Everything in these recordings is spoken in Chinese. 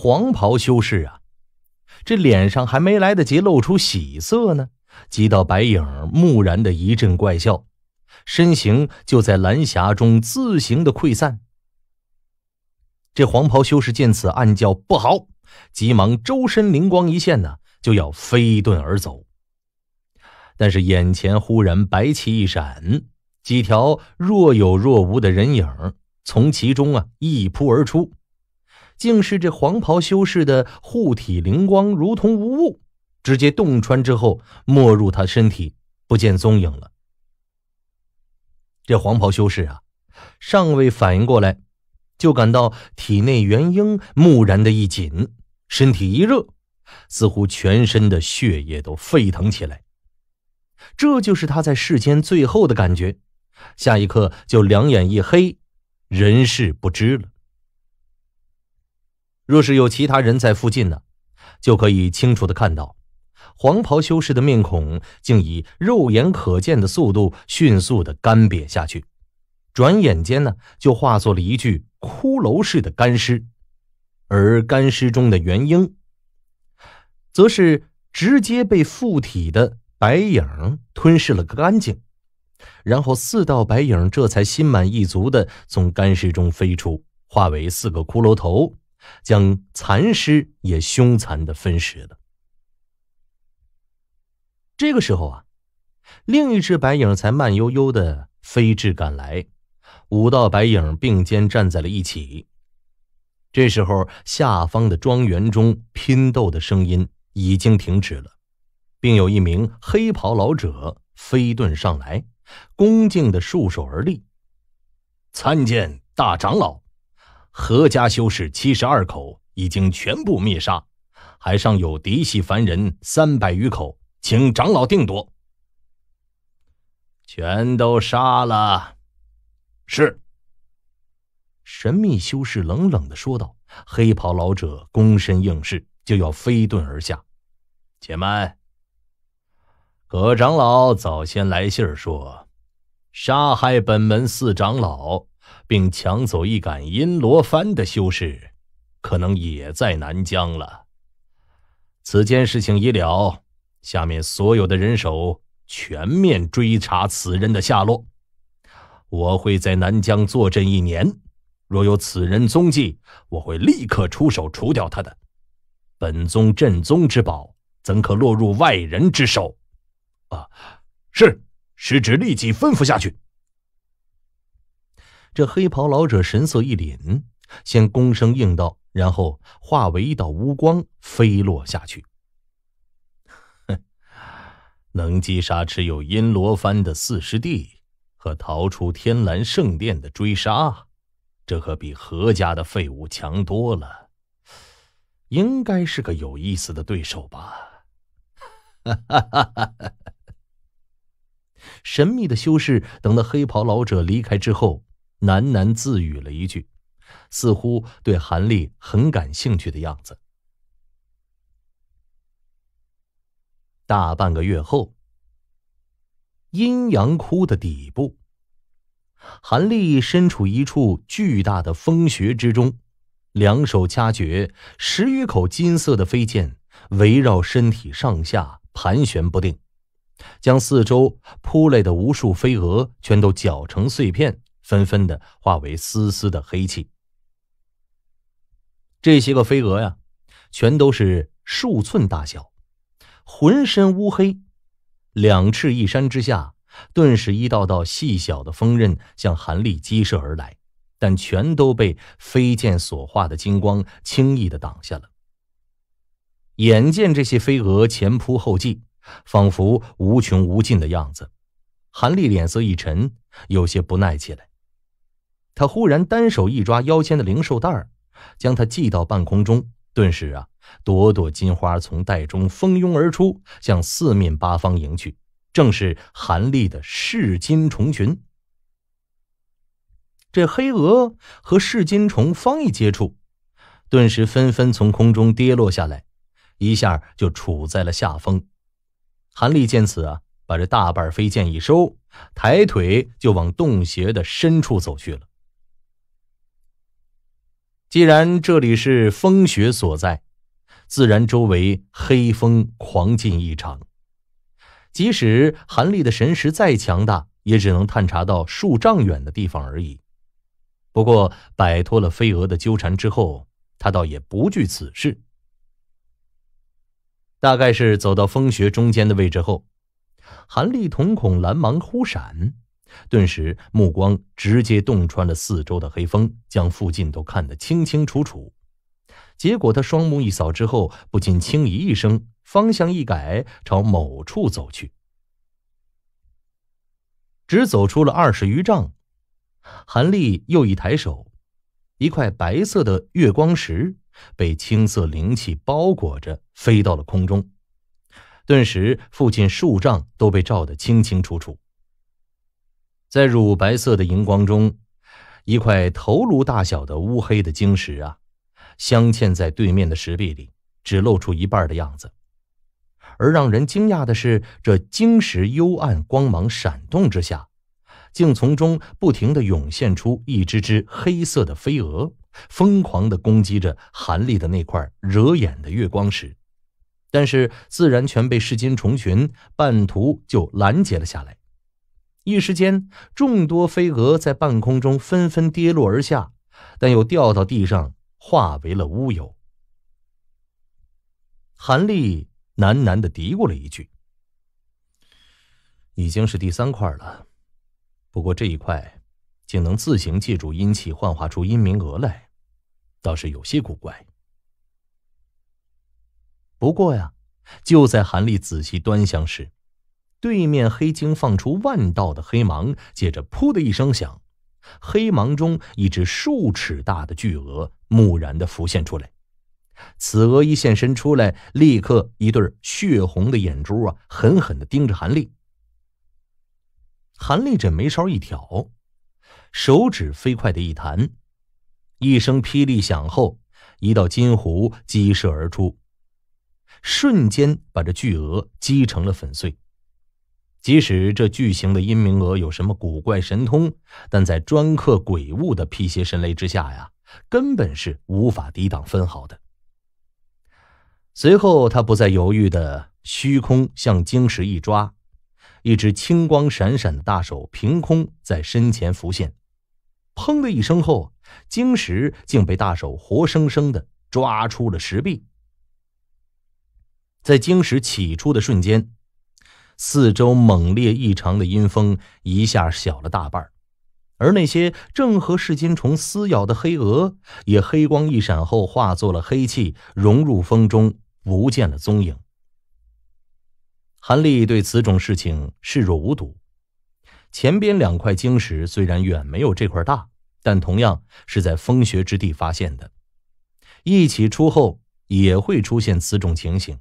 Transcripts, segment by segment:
黄袍修士啊，这脸上还没来得及露出喜色呢，几道白影蓦然的一阵怪笑，身形就在蓝霞中自行的溃散。这黄袍修士见此，暗叫不好，急忙周身灵光一现呢，就要飞遁而走。但是眼前忽然白气一闪，几条若有若无的人影从其中啊一扑而出。竟是这黄袍修士的护体灵光如同无物，直接洞穿之后没入他身体，不见踪影了。这黄袍修士啊，尚未反应过来，就感到体内元婴木然的一紧，身体一热，似乎全身的血液都沸腾起来。这就是他在世间最后的感觉，下一刻就两眼一黑，人事不知了。若是有其他人在附近呢，就可以清楚的看到，黄袍修士的面孔竟以肉眼可见的速度迅速的干瘪下去，转眼间呢，就化作了一具骷髅式的干尸，而干尸中的元婴，则是直接被附体的白影吞噬了个干净，然后四道白影这才心满意足的从干尸中飞出，化为四个骷髅头。将残尸也凶残的分食了。这个时候啊，另一只白影才慢悠悠的飞至赶来，五道白影并肩站在了一起。这时候，下方的庄园中拼斗的声音已经停止了，并有一名黑袍老者飞遁上来，恭敬的束手而立，参见大长老。何家修士七十二口已经全部灭杀，还尚有嫡系凡人三百余口，请长老定夺。全都杀了，是。神秘修士冷冷的说道。黑袍老者躬身应是，就要飞遁而下。且慢，葛长老早先来信儿说，杀害本门四长老。并抢走一杆阴罗幡的修士，可能也在南疆了。此件事情已了，下面所有的人手全面追查此人的下落。我会在南疆坐镇一年，若有此人踪迹，我会立刻出手除掉他的。本宗镇宗之宝，怎可落入外人之手？啊，是，师侄立即吩咐下去。这黑袍老者神色一凛，先躬身应道，然后化为一道乌光飞落下去。能击杀持有阴罗幡的四师弟，和逃出天蓝圣殿的追杀，这可比何家的废物强多了。应该是个有意思的对手吧？哈哈哈哈哈！神秘的修士等到黑袍老者离开之后。喃喃自语了一句，似乎对韩立很感兴趣的样子。大半个月后，阴阳窟的底部，韩立身处一处巨大的风穴之中，两手掐诀，十余口金色的飞剑围绕身体上下盘旋不定，将四周扑来的无数飞蛾全都搅成碎片。纷纷的化为丝丝的黑气。这些个飞蛾呀，全都是数寸大小，浑身乌黑，两翅一扇之下，顿时一道道细小的锋刃向韩立激射而来，但全都被飞剑所化的金光轻易的挡下了。眼见这些飞蛾前仆后继，仿佛无穷无尽的样子，韩立脸色一沉，有些不耐起来。他忽然单手一抓腰间的灵兽袋儿，将它系到半空中。顿时啊，朵朵金花从袋中蜂拥而出，向四面八方迎去，正是韩立的噬金虫群。这黑蛾和噬金虫方一接触，顿时纷纷从空中跌落下来，一下就处在了下风。韩立见此啊，把这大半飞剑一收，抬腿就往洞穴的深处走去了。既然这里是风穴所在，自然周围黑风狂劲异常。即使韩立的神识再强大，也只能探查到数丈远的地方而已。不过摆脱了飞蛾的纠缠之后，他倒也不惧此事。大概是走到风穴中间的位置后，韩立瞳孔蓝芒忽闪。顿时，目光直接洞穿了四周的黑风，将附近都看得清清楚楚。结果，他双目一扫之后，不禁轻咦一声，方向一改，朝某处走去。只走出了二十余丈，韩立又一抬手，一块白色的月光石被青色灵气包裹着飞到了空中，顿时附近数丈都被照得清清楚楚。在乳白色的荧光中，一块头颅大小的乌黑的晶石啊，镶嵌在对面的石壁里，只露出一半的样子。而让人惊讶的是，这晶石幽暗光芒闪动之下，竟从中不停的涌现出一只只黑色的飞蛾，疯狂的攻击着韩立的那块惹眼的月光石，但是自然全被噬金虫群半途就拦截了下来。一时间，众多飞蛾在半空中纷纷跌落而下，但又掉到地上，化为了乌有。韩立喃喃的嘀咕了一句：“已经是第三块了，不过这一块竟能自行借助阴气幻化出阴冥蛾来，倒是有些古怪。”不过呀，就在韩立仔细端详时。对面黑鲸放出万道的黑芒，接着“噗”的一声响，黑芒中一只数尺大的巨鹅蓦然的浮现出来。此鹅一现身出来，立刻一对血红的眼珠啊，狠狠的盯着韩立。韩立这眉梢一挑，手指飞快的一弹，一声霹雳响后，一道金弧激射而出，瞬间把这巨鹅击成了粉碎。即使这巨型的阴冥蛾有什么古怪神通，但在专克鬼物的辟邪神雷之下呀，根本是无法抵挡分毫的。随后，他不再犹豫的虚空向晶石一抓，一只青光闪闪的大手凭空在身前浮现。砰的一声后，晶石竟被大手活生生的抓出了石壁。在晶石起出的瞬间。四周猛烈异常的阴风一下小了大半，而那些正和噬金虫撕咬的黑蛾也黑光一闪后化作了黑气，融入风中不见了踪影。韩立对此种事情视若无睹。前边两块晶石虽然远没有这块大，但同样是在风穴之地发现的，一起出后也会出现此种情形。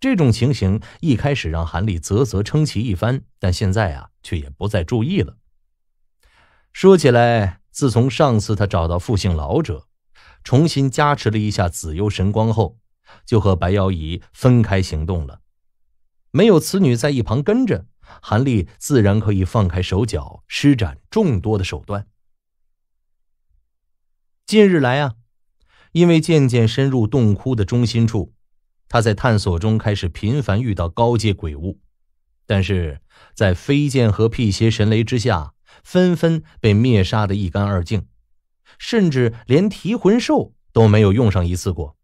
这种情形一开始让韩立啧啧称奇一番，但现在啊，却也不再注意了。说起来，自从上次他找到复姓老者，重新加持了一下紫幽神光后，就和白瑶仪分开行动了。没有此女在一旁跟着，韩立自然可以放开手脚，施展众多的手段。近日来啊，因为渐渐深入洞窟的中心处。他在探索中开始频繁遇到高阶鬼物，但是在飞剑和辟邪神雷之下，纷纷被灭杀的一干二净，甚至连提魂兽都没有用上一次过。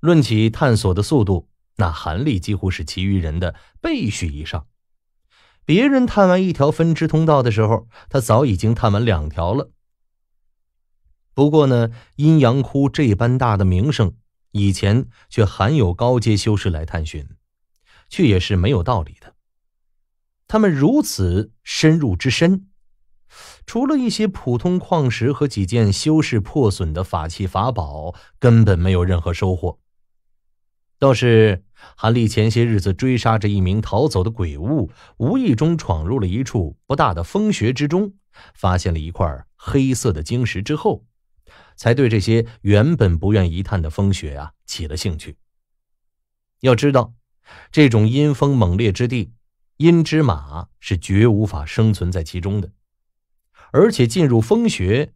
论起探索的速度，那韩立几乎是其余人的倍许以上。别人探完一条分支通道的时候，他早已经探完两条了。不过呢，阴阳窟这般大的名声。以前却罕有高阶修士来探寻，却也是没有道理的。他们如此深入之深，除了一些普通矿石和几件修饰破损的法器法宝，根本没有任何收获。倒是韩立前些日子追杀着一名逃走的鬼物，无意中闯入了一处不大的风穴之中，发现了一块黑色的晶石之后。才对这些原本不愿一探的风穴啊起了兴趣。要知道，这种阴风猛烈之地，阴之马是绝无法生存在其中的。而且进入风穴，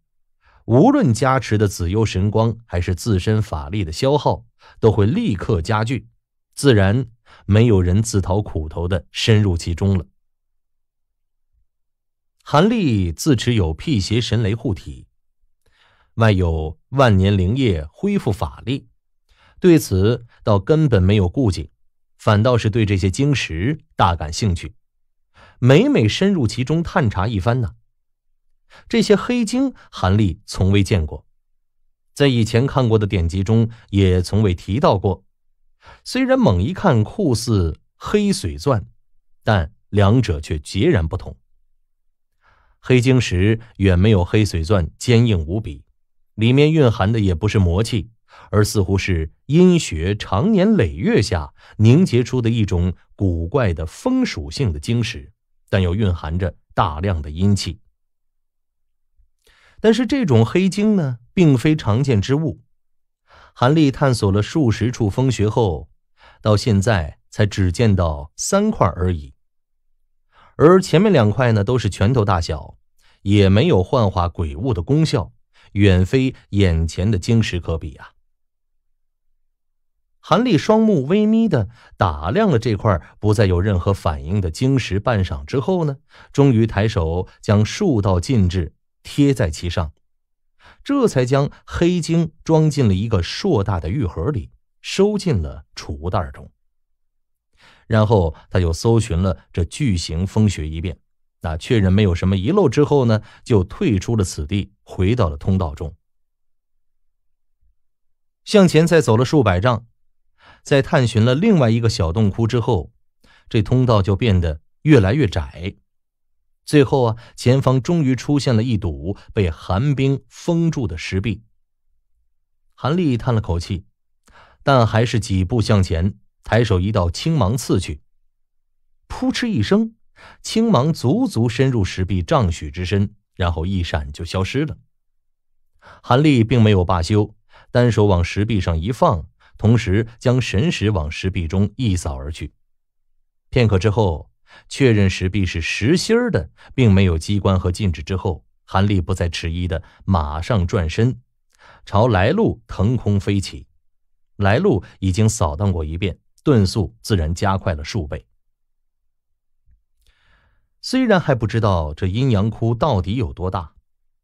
无论加持的紫幽神光还是自身法力的消耗，都会立刻加剧，自然没有人自讨苦头的深入其中了。韩立自持有辟邪神雷护体。外有万年灵液恢复法力，对此倒根本没有顾忌，反倒是对这些晶石大感兴趣。每每深入其中探查一番呢，这些黑晶韩立从未见过，在以前看过的典籍中也从未提到过。虽然猛一看酷似黑水钻，但两者却截然不同。黑晶石远没有黑水钻坚硬无比。里面蕴含的也不是魔气，而似乎是阴穴常年累月下凝结出的一种古怪的风属性的晶石，但又蕴含着大量的阴气。但是这种黑晶呢，并非常见之物。韩立探索了数十处风穴后，到现在才只见到三块而已。而前面两块呢，都是拳头大小，也没有幻化鬼物的功效。远非眼前的晶石可比啊！韩立双目微眯的打量了这块不再有任何反应的晶石半晌之后呢，终于抬手将数道禁制贴在其上，这才将黑晶装进了一个硕大的玉盒里，收进了储物袋中。然后他又搜寻了这巨型风穴一遍。那确认没有什么遗漏之后呢，就退出了此地，回到了通道中。向前再走了数百丈，在探寻了另外一个小洞窟之后，这通道就变得越来越窄。最后啊，前方终于出现了一堵被寒冰封住的石壁。韩立叹了口气，但还是几步向前，抬手一道青芒刺去，扑哧一声。青芒足足深入石壁丈许之深，然后一闪就消失了。韩立并没有罢休，单手往石壁上一放，同时将神石往石壁中一扫而去。片刻之后，确认石壁是实心的，并没有机关和禁止之后，韩立不再迟疑的马上转身，朝来路腾空飞起。来路已经扫荡过一遍，遁速自然加快了数倍。虽然还不知道这阴阳窟到底有多大，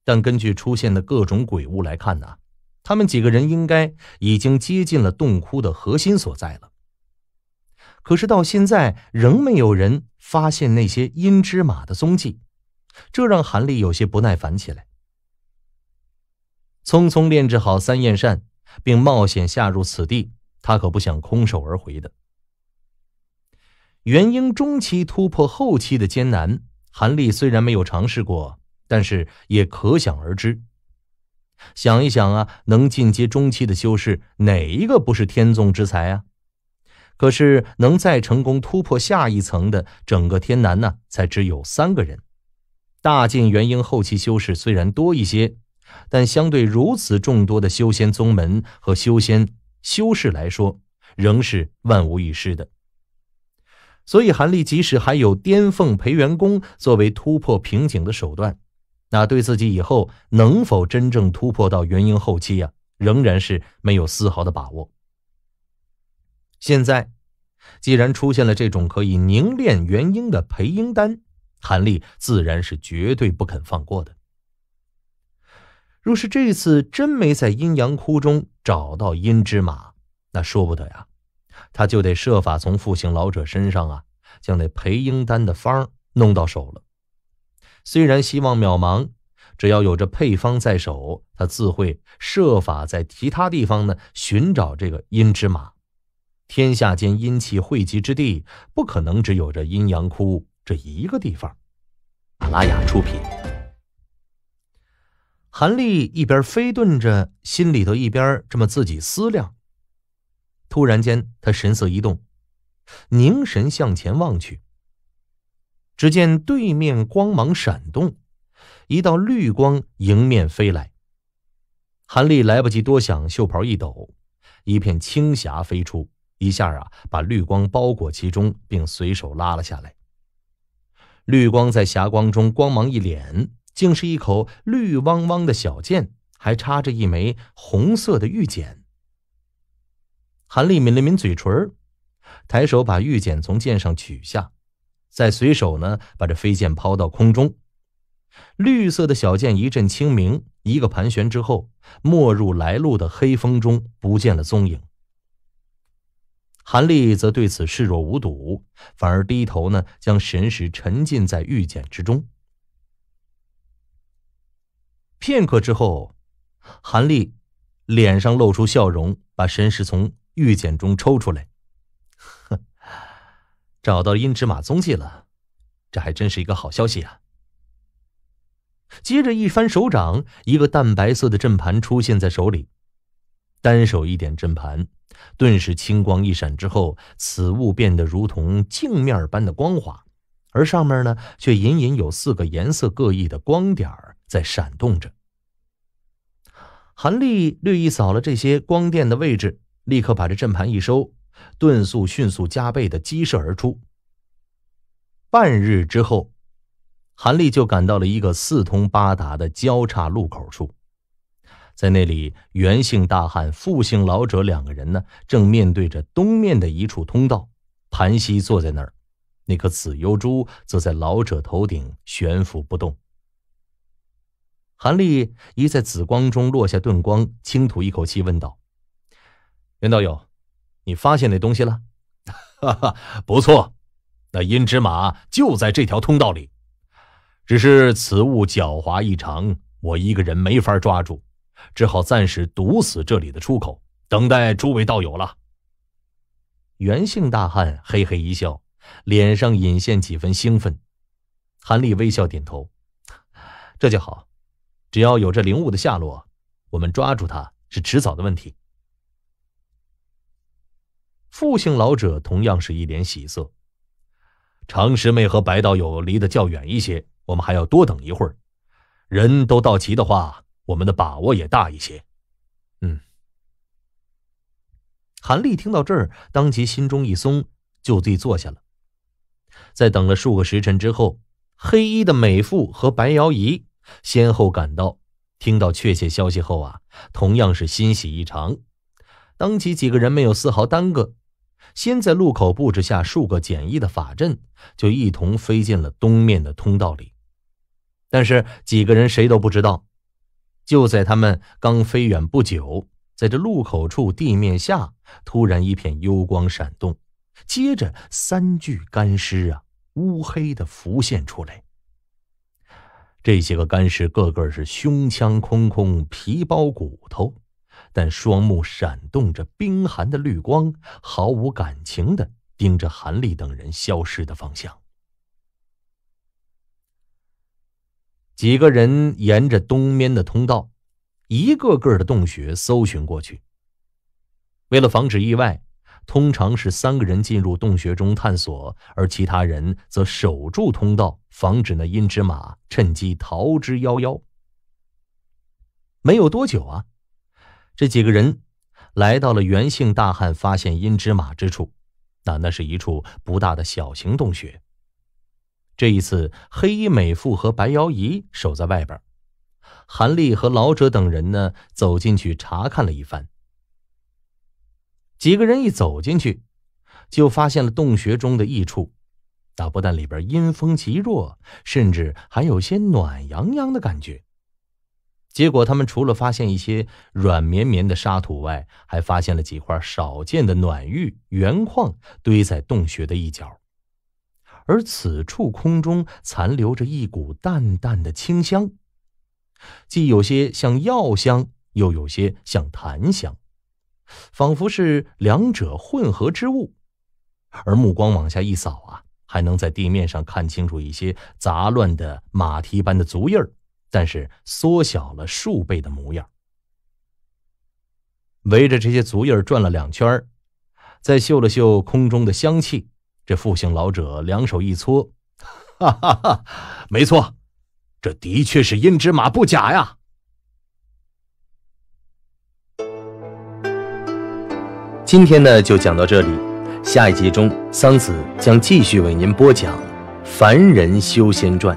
但根据出现的各种鬼物来看呢，他们几个人应该已经接近了洞窟的核心所在了。可是到现在仍没有人发现那些阴之马的踪迹，这让韩立有些不耐烦起来。匆匆炼制好三焰扇，并冒险下入此地，他可不想空手而回的。元婴中期突破后期的艰难，韩立虽然没有尝试过，但是也可想而知。想一想啊，能进阶中期的修士，哪一个不是天纵之才啊？可是能再成功突破下一层的，整个天南呢，才只有三个人。大晋元婴后期修士虽然多一些，但相对如此众多的修仙宗门和修仙修士来说，仍是万无一失的。所以，韩立即使还有巅峰培元功作为突破瓶颈的手段，那对自己以后能否真正突破到元婴后期呀，仍然是没有丝毫的把握。现在，既然出现了这种可以凝练元婴的培婴丹，韩立自然是绝对不肯放过的。若是这次真没在阴阳窟中找到阴之马，那说不得呀。他就得设法从复姓老者身上啊，将那培英丹的方弄到手了。虽然希望渺茫，只要有着配方在手，他自会设法在其他地方呢寻找这个阴之马。天下间阴气汇集之地，不可能只有这阴阳窟这一个地方。阿拉亚出品。韩立一边飞遁着，心里头一边这么自己思量。突然间，他神色一动，凝神向前望去。只见对面光芒闪动，一道绿光迎面飞来。韩立来不及多想，袖袍一抖，一片青霞飞出，一下啊把绿光包裹其中，并随手拉了下来。绿光在霞光中光芒一敛，竟是一口绿汪汪的小剑，还插着一枚红色的玉简。韩立抿了抿嘴唇，抬手把玉简从剑上取下，再随手呢把这飞剑抛到空中。绿色的小剑一阵轻鸣，一个盘旋之后，没入来路的黑风中，不见了踪影。韩立则对此视若无睹，反而低头呢将神识沉浸在玉简之中。片刻之后，韩立脸上露出笑容，把神识从。玉简中抽出来，哼，找到阴芝马踪迹了，这还真是一个好消息啊！接着一翻手掌，一个淡白色的阵盘出现在手里，单手一点阵盘，顿时青光一闪，之后此物变得如同镜面般的光滑，而上面呢，却隐隐有四个颜色各异的光点在闪动着。韩立略一扫了这些光电的位置。立刻把这阵盘一收，遁速迅速加倍的激射而出。半日之后，韩立就赶到了一个四通八达的交叉路口处，在那里，袁姓大汉、傅姓老者两个人呢，正面对着东面的一处通道，盘膝坐在那儿。那颗紫幽珠则在老者头顶悬浮不动。韩立一在紫光中落下，顿光轻吐一口气，问道。袁道友，你发现那东西了？哈哈，不错，那阴之马就在这条通道里，只是此物狡猾异常，我一个人没法抓住，只好暂时堵死这里的出口，等待诸位道友了。袁姓大汉嘿嘿一笑，脸上隐现几分兴奋。韩立微笑点头，这就好，只要有这灵物的下落，我们抓住它是迟早的问题。复姓老者同样是一脸喜色。常师妹和白道友离得较远一些，我们还要多等一会儿。人都到齐的话，我们的把握也大一些。嗯。韩立听到这儿，当即心中一松，就地坐下了。在等了数个时辰之后，黑衣的美妇和白瑶仪先后赶到，听到确切消息后啊，同样是欣喜异常，当即几个人没有丝毫耽搁。先在路口布置下数个简易的法阵，就一同飞进了东面的通道里。但是几个人谁都不知道，就在他们刚飞远不久，在这路口处地面下突然一片幽光闪动，接着三具干尸啊乌黑的浮现出来。这些个干尸个个是胸腔空空，皮包骨头。但双目闪动着冰寒的绿光，毫无感情的盯着韩立等人消失的方向。几个人沿着东面的通道，一个个的洞穴搜寻过去。为了防止意外，通常是三个人进入洞穴中探索，而其他人则守住通道，防止那阴之马趁机逃之夭夭。没有多久啊。这几个人来到了原姓大汉发现阴之马之处，那那是一处不大的小型洞穴。这一次，黑衣美妇和白瑶仪守在外边，韩立和老者等人呢走进去查看了一番。几个人一走进去，就发现了洞穴中的异处，那不但里边阴风极弱，甚至还有些暖洋洋的感觉。结果，他们除了发现一些软绵绵的沙土外，还发现了几块少见的暖玉原矿堆在洞穴的一角，而此处空中残留着一股淡淡的清香，既有些像药香，又有些像檀香，仿佛是两者混合之物。而目光往下一扫啊，还能在地面上看清楚一些杂乱的马蹄般的足印儿。但是缩小了数倍的模样。围着这些足印转了两圈再嗅了嗅空中的香气，这复姓老者两手一搓，哈哈，哈，没错，这的确是阴之马不假呀。今天呢，就讲到这里，下一集中桑子将继续为您播讲《凡人修仙传》。